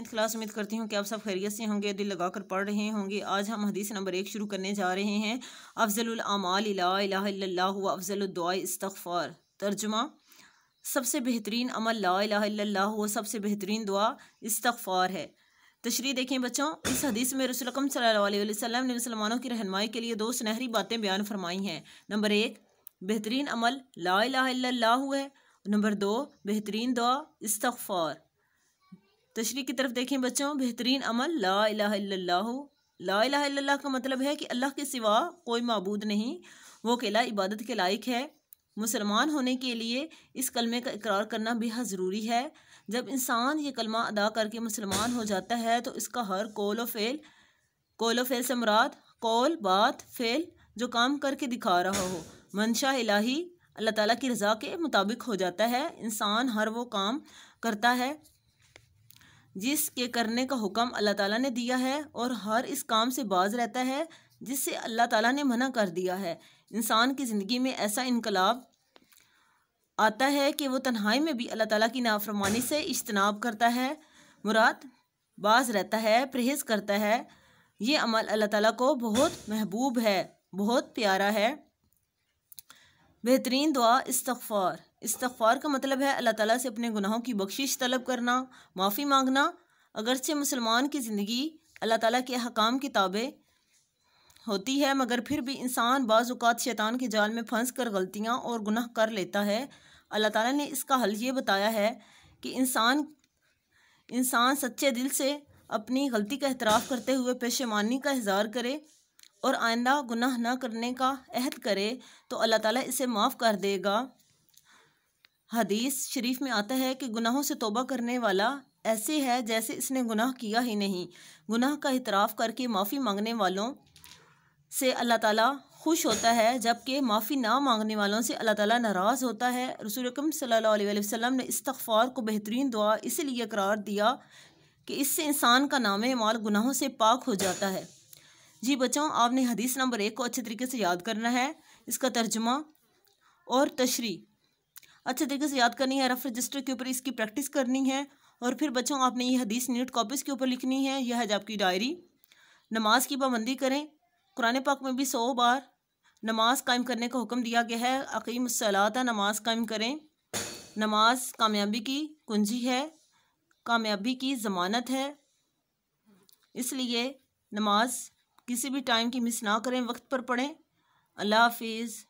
ninth class उम्मीद करती हूँ कि आप सब खैरियत से होंगे दिल लगाकर पढ़ रहे होंगे आज हम हदीस नंबर एक शुरू करने जा रहे हैं अफजलमाल अफजलदुआ इस्तफ़ार तर्जुमा सबसे बेहतरीन अमल ला सबसे बेहतरीन दुआ इस्तफ़ार है तशरी देखें बच्चों इस हदीस में रसुलकम सल्लल्लाहु ने मुसलमानों की रहनमाई के लिए दो सुनहरी बातें बयान फरमाई हैं नंबर एक बेहतरीन अमल ला है नंबर दो बेहतरीन दुआ इस्तफ़ार तशरी की तरफ देखें बच्चों बेहतरीन अमल ला इला ला इला का मतलब है कि अल्लाह के सिवा कोई मबूद नहीं वो अकेला इबादत के लायक है मुसलमान होने के लिए इस कलमे का इकरार करना बेहद ज़रूरी है जब इंसान ये कलमा अदा करके मुसलमान हो जाता है तो इसका हर कौल व फेल कौल व फेल से मुराद कौल बात फेल जो काम करके दिखा रहा हो मंशा इलाही अल्लाह ताला की रज़ा के मुताबिक हो जाता है इंसान हर वो काम करता है जिसके करने का हुक्म अल्लाह ताला ने दिया है और हर इस काम से बाज रहता है जिससे अल्लाह ताला ने मना कर दिया है इंसान की ज़िंदगी में ऐसा इनकलाब आता है कि वो तन्हाई में भी अल्लाह ताला की नाफरमानी से इज्तनाब करता है मुराद बाज रहता है परहेज़ करता है ये अमल अल्लाह ताला को बहुत महबूब है बहुत प्यारा है बेहतरीन दुआ इस्तफ़ार इस्तफ़ार का मतलब है अल्लाह ताला से अपने गुनाहों की बख्शिश तलब करना माफ़ी मांगना अगरचे मुसलमान की ज़िंदगी अल्लाह ताला के अहकाम की ताबे होती है मगर फिर भी इंसान बाज़ात शैतान के जाल में फंस कर गलतियाँ और गुनाह कर लेता है अल्लाह ताला ने इसका हल ये बताया है कि इंसान इंसान सच्चे दिल से अपनी गलती का एतराफ़ करते हुए पेशेमानी का इजहार करे और आइंदा गुनाह ना करने का अहद करे तो अल्लाह ताला इसे माफ़ कर देगा हदीस शरीफ में आता है कि गुनाहों से तोबा करने वाला ऐसे है जैसे इसने गुनाह किया ही नहीं गुनाह का इतराफ़ करके माफ़ी मांगने वालों से अल्लाह ताला खुश होता है जबकि माफ़ी ना मांगने वालों से अल्लाह ताला नाराज़ होता है रसूल रकम सल्लल्लाहु अलैहि वसल्लम ने इस्तफ़ार को बेहतरीन दुआ इसलिए करार दिया कि इससे इंसान का नाम माल गुनाहों से पाक हो जाता है जी बच्चों आपने हदीस नंबर एक को अच्छे तरीके से याद करना है इसका तर्जुमा और तशरी अच्छे तरीके से याद करनी है रफ रजिस्टर के ऊपर इसकी प्रैक्टिस करनी है और फिर बच्चों आपने ये हदीस नीट कॉपीज़ के ऊपर लिखनी है यह है आपकी डायरी नमाज की पाबंदी करें कुरान पाक में भी सौ बार नमाज कायम करने का हुक्म दिया गया है अकीम सलात नमाज कायम करें नमाज कामयाबी की कुंजी है कामयाबी की ज़मानत है इसलिए नमाज किसी भी टाइम की मिस ना करें वक्त पर पढ़ें अल्लाह हाफिज़